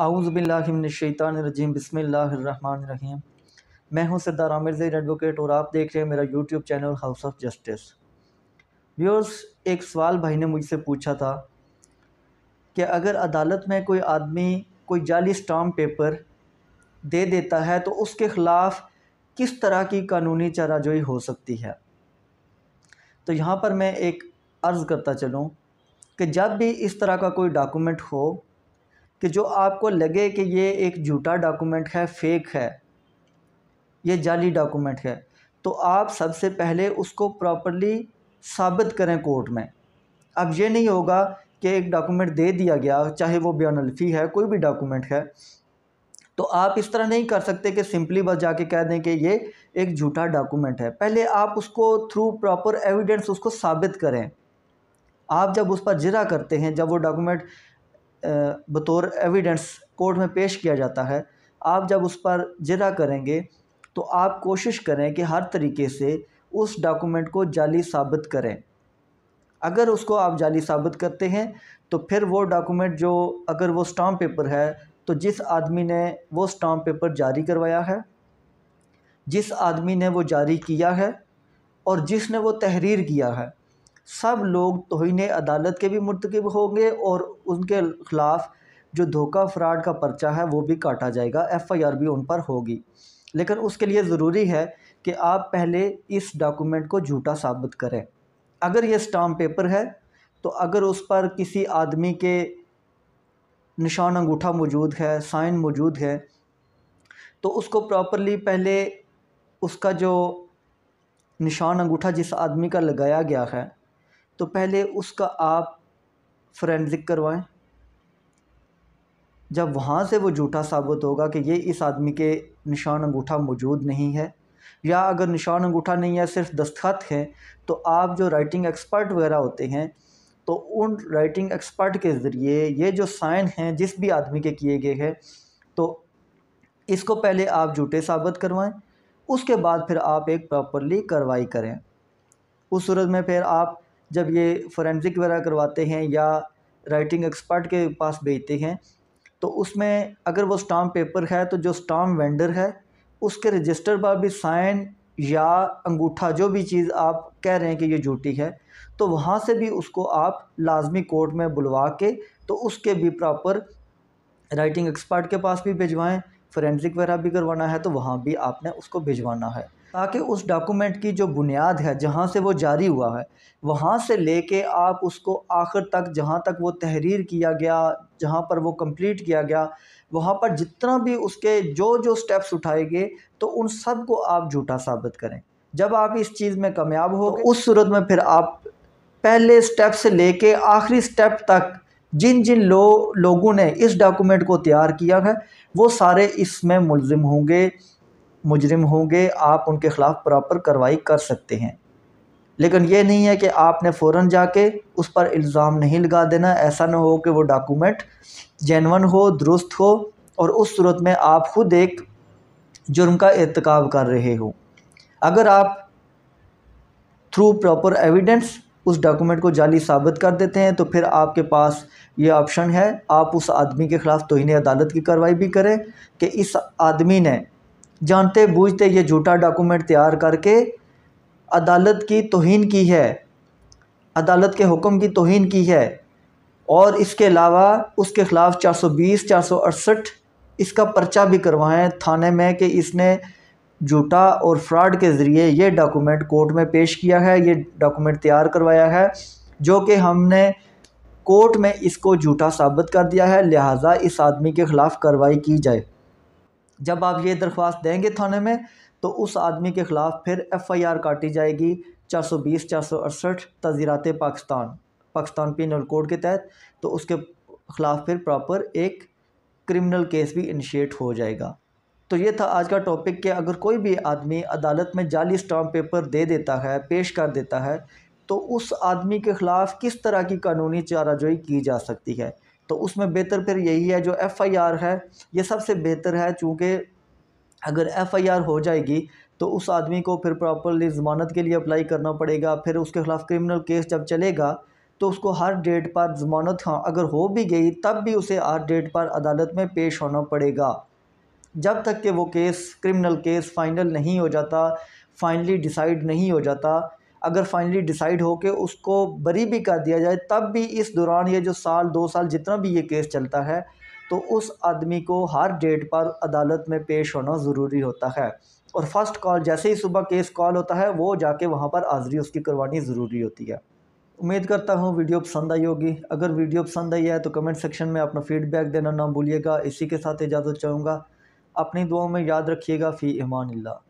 आउज़बिल्लाशैतानरजीम बसमीम मैं हूं सरदार आमिर जैन एडवोकेट और आप देख रहे हैं मेरा YouTube channel House of Justice viewers एक सवाल भाई ने मुझसे पूछा था कि अगर अदालत में कोई आदमी कोई जाली स्टाम्प पेपर दे देता है तो उसके ख़िलाफ़ किस तरह की कानूनी चाराजोई हो सकती है तो यहाँ पर मैं एक अर्ज़ करता चलूँ कि जब भी इस तरह का कोई डॉक्यूमेंट हो कि जो आपको लगे कि ये एक झूठा डॉक्यूमेंट है फेक है ये जाली डॉक्यूमेंट है तो आप सबसे पहले उसको प्रॉपरली साबित करें कोर्ट में अब ये नहीं होगा कि एक डॉक्यूमेंट दे दिया गया चाहे वो बेनल्फ़ी है कोई भी डॉक्यूमेंट है तो आप इस तरह नहीं कर सकते कि सिंपली बस जाके कह दें कि ये एक झूठा डॉक्यूमेंट है पहले आप उसको थ्रू प्रॉपर एविडेंस उसको साबित करें आप जब उस पर जिरा करते हैं जब वो डॉक्यूमेंट बतौर एविडेंस कोर्ट में पेश किया जाता है आप जब उस पर जिदा करेंगे तो आप कोशिश करें कि हर तरीके से उस डॉक्यूमेंट को जाली साबित करें अगर उसको आप जाली साबित करते हैं तो फिर वो डॉक्यूमेंट जो अगर वो स्टाम्प पेपर है तो जिस आदमी ने वो स्टाम्प पेपर जारी करवाया है जिस आदमी ने वो जारी किया है और जिसने वो तहरीर किया है सब लोग तोहन अदालत के भी मरतकब होंगे और उनके ख़िलाफ़ जो धोखा फ्राड का पर्चा है वो भी काटा जाएगा एफ़ आई आर भी उन पर होगी लेकिन उसके लिए ज़रूरी है कि आप पहले इस डॉक्यूमेंट को झूठा साबित करें अगर ये स्टाम्प पेपर है तो अगर उस पर किसी आदमी के निशान अंगूठा मौजूद है साइन मौजूद है तो उसको प्रॉपरली पहले उसका जो निशान अंगूठा जिस आदमी का लगाया गया है तो पहले उसका आप फ्रेंडलिक करवाएं जब वहाँ से वो झूठा साबित होगा कि ये इस आदमी के निशान अंगूठा मौजूद नहीं है या अगर निशान अंगूठा नहीं है सिर्फ दस्तखत हैं तो आप जो राइटिंग एक्सपर्ट वगैरह होते हैं तो उन राइटिंग एक्सपर्ट के ज़रिए ये जो साइन हैं जिस भी आदमी के किए गए हैं तो इसको पहले आप झूठे साबित करवाएं उसके बाद फिर आप एक प्रॉपरली कार्रवाई करें उस सूरत में फिर आप जब ये फॉरेंसिक वगैरह करवाते हैं या राइटिंग एक्सपर्ट के पास भेजते हैं तो उसमें अगर वो स्टाम्प पेपर है तो जो स्टाम्प वेंडर है उसके रजिस्टर पर भी साइन या अंगूठा जो भी चीज़ आप कह रहे हैं कि ये झूठी है तो वहाँ से भी उसको आप लाजमी कोर्ट में बुलवा के तो उसके भी प्रॉपर राइटिंग एक्सपर्ट के पास भी भिजवाएं फॉरेंसिक वगैरह भी करवाना है तो वहाँ भी आपने उसको भिजवाना है ताकि उस डॉक्यूमेंट की जो बुनियाद है जहाँ से वो जारी हुआ है वहाँ से लेके आप उसको आखिर तक जहाँ तक वो तहरीर किया गया जहाँ पर वो कंप्लीट किया गया वहाँ पर जितना भी उसके जो जो स्टेप्स उठाए गए तो उन सब को आप झूठा साबित करें जब आप इस चीज़ में कामयाब हो तो उस सूरत में फिर आप पहले स्टेप से कर आखिरी स्टेप तक जिन जिन लो, लोगों ने इस डॉक्यूमेंट को तैयार किया है वो सारे इसमें मुलम होंगे मुजरिम होंगे आप उनके ख़िलाफ़ प्रॉपर कार्रवाई कर सकते हैं लेकिन ये नहीं है कि आपने फ़ौर जाके उस पर इल्ज़ाम नहीं लगा देना ऐसा ना हो कि वो डॉक्यूमेंट जैनवन हो दुरुस्त हो और उस सूरत में आप ख़ुद एक जुर्म का इरतकब कर रहे हो अगर आप थ्रू प्रॉपर एविडेंस उस डॉक्यूमेंट को जाली साबित कर देते हैं तो फिर आपके पास ये ऑप्शन है आप उस आदमी के ख़िलाफ़ तोहनी अदालत की कार्रवाई भी करें कि इस आदमी ने जानते बूझते ये झूठा डॉक्यूमेंट तैयार करके अदालत की तोहन की है अदालत के हुक्म की तोहन की है और इसके अलावा उसके ख़िलाफ़ 420, 468 इसका पर्चा भी करवाएं थाने में कि इसने झूठा और फ्रॉड के ज़रिए ये डॉक्यूमेंट कोर्ट में पेश किया है ये डॉक्यूमेंट तैयार करवाया है जो कि हमने कोर्ट में इसको झूठा साबित कर दिया है लिहाजा इस आदमी के ख़िलाफ़ कार्रवाई की जाए जब आप ये दरख्वास्त देंगे थाने में तो उस आदमी के ख़िलाफ़ फिर एफ़ आई आर काटी जाएगी चार सौ बीस चार सौ अड़सठ तजीरात पाकिस्तान पाकिस्तान पिनल कोड के तहत तो उसके ख़िलाफ़ फिर प्रॉपर एक क्रिमिनल केस भी इनिशिएट हो जाएगा तो ये था आज का टॉपिक कि अगर कोई भी आदमी अदालत में जाली स्टाम्प पेपर दे देता है पेश कर देता है तो उस आदमी के ख़िलाफ़ किस तरह की कानूनी चाराजोई की जा सकती है तो उसमें बेहतर फिर यही है जो एफ़आईआर है ये सबसे बेहतर है चूँकि अगर एफ़आईआर हो जाएगी तो उस आदमी को फिर प्रॉपरली ज़मानत के लिए अप्लाई करना पड़ेगा फिर उसके ख़िलाफ़ क्रिमिनल केस जब चलेगा तो उसको हर डेट पर ज़मानत हाँ अगर हो भी गई तब भी उसे हर डेट पर अदालत में पेश होना पड़ेगा जब तक कि वो केस क्रिमिनल केस फ़ाइनल नहीं हो जाता फाइनली डिसाइड नहीं हो जाता अगर फाइनली डिसाइड होकर उसको बरी भी कर दिया जाए तब भी इस दौरान ये जो साल दो साल जितना भी ये केस चलता है तो उस आदमी को हर डेट पर अदालत में पेश होना ज़रूरी होता है और फर्स्ट कॉल जैसे ही सुबह केस कॉल होता है वो जाके वहाँ पर हाज़िरी उसकी करवानी ज़रूरी होती है उम्मीद करता हूँ वीडियो पसंद आई होगी अगर वीडियो पसंद आई है तो कमेंट सेक्शन में अपना फीडबैक देना ना भूलिएगा इसी के साथ इजाज़त चाहूँगा अपनी दुआओं में याद रखिएगा फ़ी ईमान ला